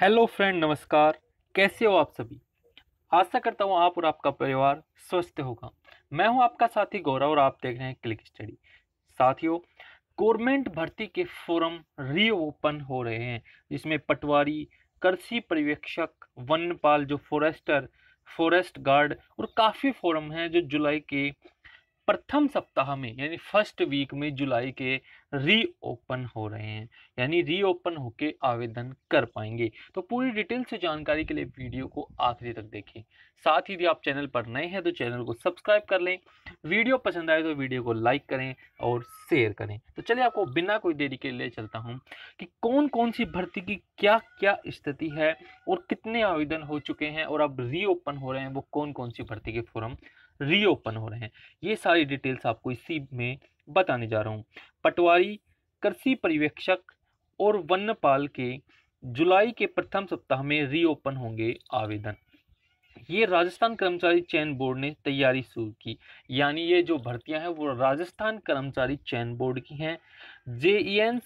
hello friend नमस्कार कैसे हो आप सभी आशा करता हूँ आप और आपका परिवार स्वस्थ होगा मैं हूँ आपका साथी गौरव और आप देख रहे हैं क्लिक स्टडी साथियों गवर्नमेंट भर्ती के फोरम रीओपन हो रहे हैं जिसमें पटवारी कृषि पर्यवेक्षक वनपाल जो फॉरेस्टर फॉरेस्ट गार्ड और काफ़ी फोरम हैं जो जुलाई के प्रथम सप्ताह में यानी फर्स्ट वीक में जुलाई के रीओपन हो रहे हैं यानी रीओपन होके आवेदन कर पाएंगे तो पूरी डिटेल से जानकारी के लिए वीडियो को आखिरी तक देखें साथ ही यदि आप चैनल पर नए हैं तो चैनल को सब्सक्राइब कर लें वीडियो पसंद आए तो वीडियो को लाइक करें और शेयर करें तो चलिए आपको बिना कोई देरी के लिए चलता हूँ कि कौन कौन सी भर्ती की क्या क्या स्थिति है और कितने आवेदन हो चुके हैं और अब रीओपन हो रहे हैं वो कौन कौन सी भर्ती के फॉर्म रीओपन हो रहे हैं ये सारी डिटेल्स आपको इसी में बताने जा रहा हूँ पटवारी कृषि पर्यवेक्षक और वन्यपाल के जुलाई के प्रथम सप्ताह में रीओपन होंगे आवेदन ये राजस्थान कर्मचारी चयन बोर्ड ने तैयारी शुरू की यानी ये जो भर्तियां हैं वो राजस्थान कर्मचारी चयन बोर्ड की हैं जे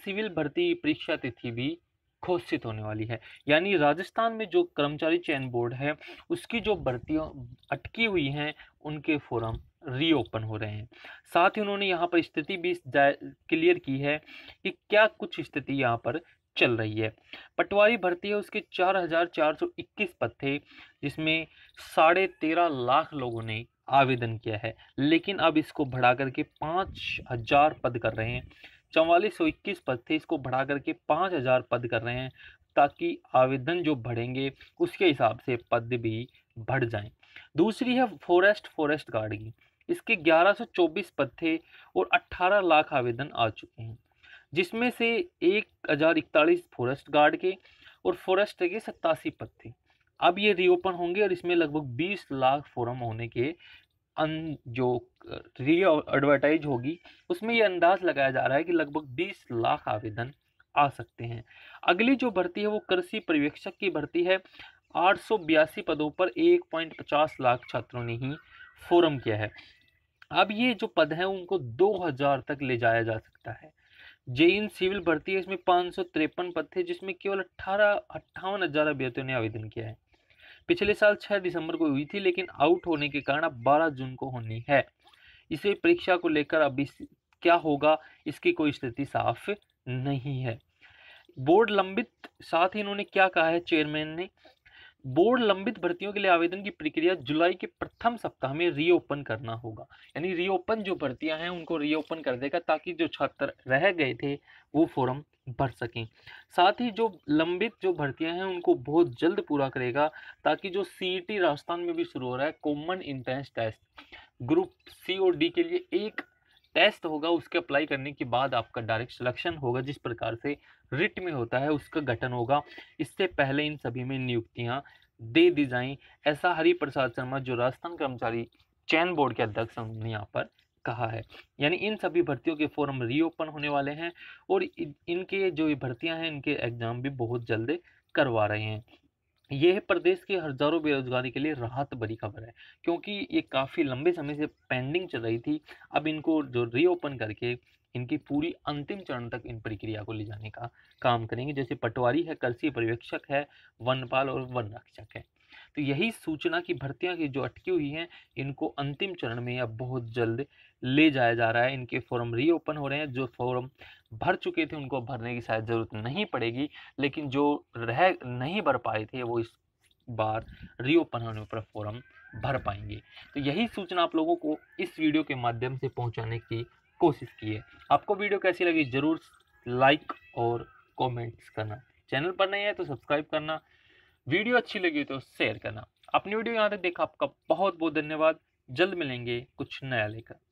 सिविल भर्ती परीक्षा तिथि भी घोषित होने वाली है यानी राजस्थान में जो कर्मचारी चयन बोर्ड है उसकी जो भर्तियाँ अटकी हुई हैं उनके फोरम रीओपन हो रहे हैं साथ ही उन्होंने यहाँ पर स्थिति भी क्लियर की है कि क्या कुछ स्थिति यहाँ पर चल रही है पटवारी भर्ती है उसके 4,421 पद थे जिसमें साढ़े तेरह लाख लोगों ने आवेदन किया है लेकिन अब इसको बढ़ा करके पाँच हजार पद कर रहे हैं चौवालीस सौ इक्कीस पद थे इसको बढ़ा करके पाँच हज़ार पद कर रहे हैं ताकि आवेदन जो बढ़ेंगे उसके हिसाब से पद भी बढ़ जाएं दूसरी है फॉरेस्ट फॉरेस्ट गार्ड की इसके ग्यारह चौबीस पद थे और अट्ठारह लाख आवेदन आ चुके हैं जिसमें से एक हज़ार इकतालीस फॉरेस्ट गार्ड के और फॉरेस्ट के सत्तासी पद थे अब ये रीओपन होंगे और इसमें लगभग बीस लाख फॉर्म होने के अन जो री एडवर्टाइज होगी उसमें ये अंदाज लगाया जा रहा है कि लगभग 20 लाख आवेदन आ सकते हैं अगली जो भर्ती है वो कृषि पर्यवेक्षक की भर्ती है आठ पदों पर 1.50 लाख छात्रों ने ही फोरम किया है अब ये जो पद हैं उनको 2000 तक ले जाया जा सकता है इन सिविल भर्ती है इसमें पाँच पद थे जिसमें केवल अट्ठारह अट्ठावन हज़ार अभ्यर्थियों ने आवेदन किया है पिछले साल 6 दिसंबर को हुई थी लेकिन आउट होने के कारण अब 12 जून को होनी है इसे परीक्षा को लेकर अभी क्या होगा इसकी कोई स्थिति साफ नहीं है बोर्ड लंबित साथ ही इन्होंने क्या कहा है चेयरमैन ने बोर्ड लंबित भर्तियों के लिए आवेदन की प्रक्रिया जुलाई के प्रथम सप्ताह में रीओपन करना होगा यानी रीओपन जो भर्तियां हैं उनको रीओपन कर देगा ताकि जो छात्र रह गए थे वो फॉर्म भर सकें साथ ही जो लंबित जो भर्तियां हैं उनको बहुत जल्द पूरा करेगा ताकि जो सी e राजस्थान में भी शुरू हो रहा है common entrance test group C और डी के लिए एक टेस्ट होगा उसके अप्लाई करने के बाद आपका डायरेक्ट सिलेक्शन होगा जिस प्रकार से रिट में होता है उसका गठन होगा इससे पहले इन सभी में नियुक्तियां दे दी जाएं ऐसा हरि प्रसाद शर्मा जो राजस्थान कर्मचारी चयन बोर्ड के अध्यक्ष उन्होंने यहाँ पर कहा है यानी इन सभी भर्तियों के फॉर्म रीओपन होने वाले हैं और इनके जो ये हैं इनके एग्ज़ाम भी बहुत जल्द करवा रहे हैं ये है प्रदेश के हजारों बेरोजगारी के लिए राहत भरी खबर है क्योंकि ये काफ़ी लंबे समय से पेंडिंग चल रही थी अब इनको जो रीओपन करके इनकी पूरी अंतिम चरण तक इन प्रक्रिया को ले जाने का काम करेंगे जैसे पटवारी है कृषि पर्यवेक्षक है वनपाल और वन रक्षक है तो यही सूचना की भर्तियाँ की जो अटकी हुई हैं इनको अंतिम चरण में अब बहुत जल्द ले जाया जा रहा है इनके फॉर्म रीओपन हो रहे हैं जो फॉर्म भर चुके थे उनको भरने की शायद ज़रूरत नहीं पड़ेगी लेकिन जो रह नहीं भर पाए थे वो इस बार रीओपन होने पर फॉर्म भर पाएंगे तो यही सूचना आप लोगों को इस वीडियो के माध्यम से पहुँचाने की कोशिश की है आपको वीडियो कैसी लगी ज़रूर लाइक और कमेंट्स करना चैनल पर नहीं है तो सब्सक्राइब करना वीडियो अच्छी लगी तो शेयर करना अपनी वीडियो यहाँ तक देखा आपका बहुत बहुत धन्यवाद जल्द मिलेंगे कुछ नया लेकर